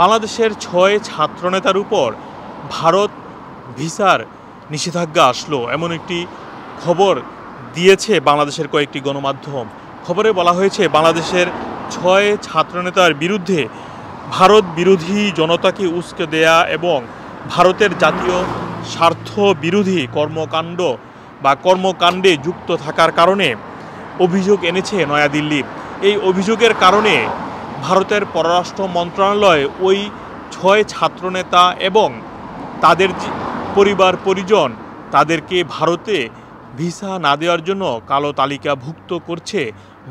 বাংলাদেশের ছয় ছাত্রনেতার উপর ভারত ভিসার নিষেধাজ্ঞা আসলো এমন একটি খবর দিয়েছে বাংলাদেশের কয়েকটি গণমাধ্যম খবরে বলা হয়েছে বাংলাদেশের ছয় ছাত্রনেতার বিরুদ্ধে ভারত বিরোধী জনতাকে উস্কে দেয়া এবং ভারতের জাতীয় স্বার্থ বিরোধী কর্মকাণ্ড বা কর্মকাণ্ডে যুক্ত থাকার কারণে অভিযোগ এনেছে নয়াদিল্লি এই অভিযোগের কারণে ভারতের পররাষ্ট্র মন্ত্রণালয়ে ওই ছয় ছাত্রনেতা এবং তাদের পরিবার পরিজন তাদেরকে ভারতে ভিসা না দেওয়ার জন্য কালো তালিকাভুক্ত করছে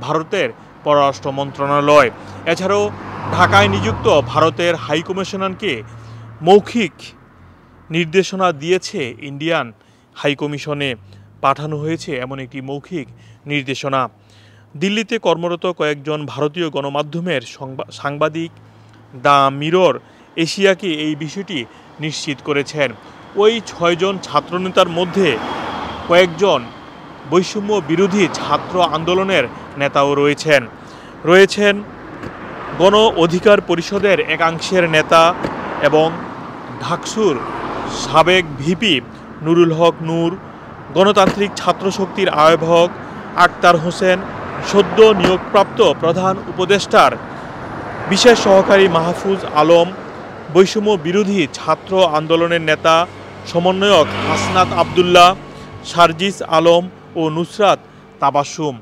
ভারতের পররাষ্ট্র মন্ত্রণালয় এছাড়াও ঢাকায় নিযুক্ত ভারতের হাইকমিশনারকে মৌখিক নির্দেশনা দিয়েছে ইন্ডিয়ান হাইকমিশনে পাঠানো হয়েছে এমন একটি মৌখিক নির্দেশনা দিল্লিতে কর্মরত কয়েকজন ভারতীয় গণমাধ্যমের সাংবাদিক দ্য মিরর এশিয়াকে এই বিষয়টি নিশ্চিত করেছেন ওই ছয়জন ছাত্রনেতার মধ্যে কয়েকজন বৈষম্য বিরোধী ছাত্র আন্দোলনের নেতাও রয়েছেন রয়েছেন গণ অধিকার পরিষদের একাংশের নেতা এবং ঢাকসুর সাবেক ভিপি নুরুল হক নূর গণতান্ত্রিক ছাত্রশক্তির আয়বক আক্তার হোসেন সদ্য নিয়োগপ্রাপ্ত প্রধান উপদেষ্টার বিশেষ সহকারী মাহফুজ আলম বৈষম্য বিরোধী ছাত্র আন্দোলনের নেতা সমন্বয়ক হাসনাত আবদুল্লাহ সার্জিস আলম ও নুসরাত তাবাসুম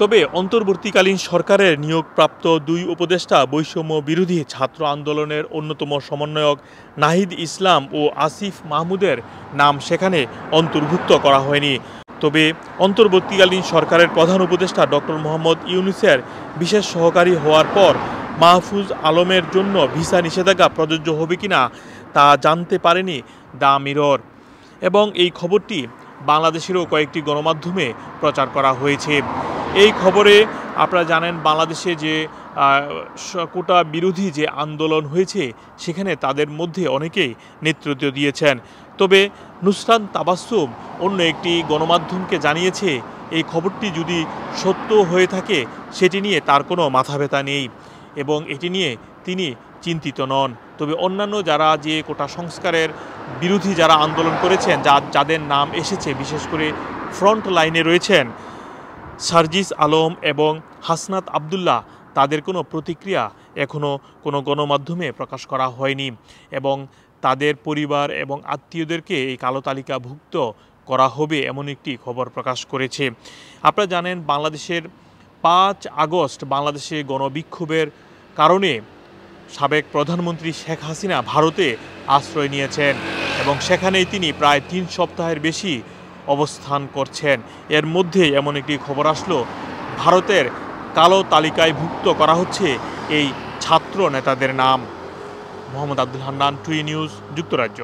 তবে অন্তর্বর্তীকালীন সরকারের নিয়োগপ্রাপ্ত দুই উপদেষ্টা বৈষম্য বিরোধী ছাত্র আন্দোলনের অন্যতম সমন্বয়ক নাহিদ ইসলাম ও আসিফ মাহমুদের নাম সেখানে অন্তর্ভুক্ত করা হয়নি তবে অন্তর্বর্তীকালীন সরকারের প্রধান উপদেষ্টা ডক্টর মোহাম্মদ ইউনিসের বিশেষ সহকারী হওয়ার পর মাহফুজ আলমের জন্য ভিসা নিষেধাজ্ঞা প্রযোজ্য হবে কিনা তা জানতে পারেনি দা মিরর এবং এই খবরটি বাংলাদেশেরও কয়েকটি গণমাধ্যমে প্রচার করা হয়েছে এই খবরে আপনারা জানেন বাংলাদেশে যে কোটা বিরোধী যে আন্দোলন হয়েছে সেখানে তাদের মধ্যে অনেকেই নেতৃত্ব দিয়েছেন তবে নুসরান তাবাসুম অন্য একটি গণমাধ্যমকে জানিয়েছে এই খবরটি যদি সত্য হয়ে থাকে সেটি নিয়ে তার কোনো মাথা ব্যথা নেই এবং এটি নিয়ে তিনি চিন্তিত নন তবে অন্যান্য যারা যে কোটা সংস্কারের বিরোধী যারা আন্দোলন করেছেন যা যাদের নাম এসেছে বিশেষ করে ফ্রন্ট লাইনে রয়েছেন সার্জিস আলম এবং হাসনাত আবদুল্লাহ তাদের কোনো প্রতিক্রিয়া এখনও কোনো গণমাধ্যমে প্রকাশ করা হয়নি এবং তাদের পরিবার এবং আত্মীয়দেরকে এই কালো তালিকাভুক্ত করা হবে এমন একটি খবর প্রকাশ করেছে আপনারা জানেন বাংলাদেশের পাঁচ আগস্ট বাংলাদেশে গণবিক্ষোভের কারণে সাবেক প্রধানমন্ত্রী শেখ হাসিনা ভারতে আশ্রয় নিয়েছেন এবং সেখানেই তিনি প্রায় তিন সপ্তাহের বেশি অবস্থান করছেন এর মধ্যে এমন একটি খবর আসলো ভারতের কালো তালিকায় ভুক্ত করা হচ্ছে এই ছাত্র নেতাদের নাম মোহাম্মদ আব্দুল হান্নান টুই নিউজ যুক্তরাজ্য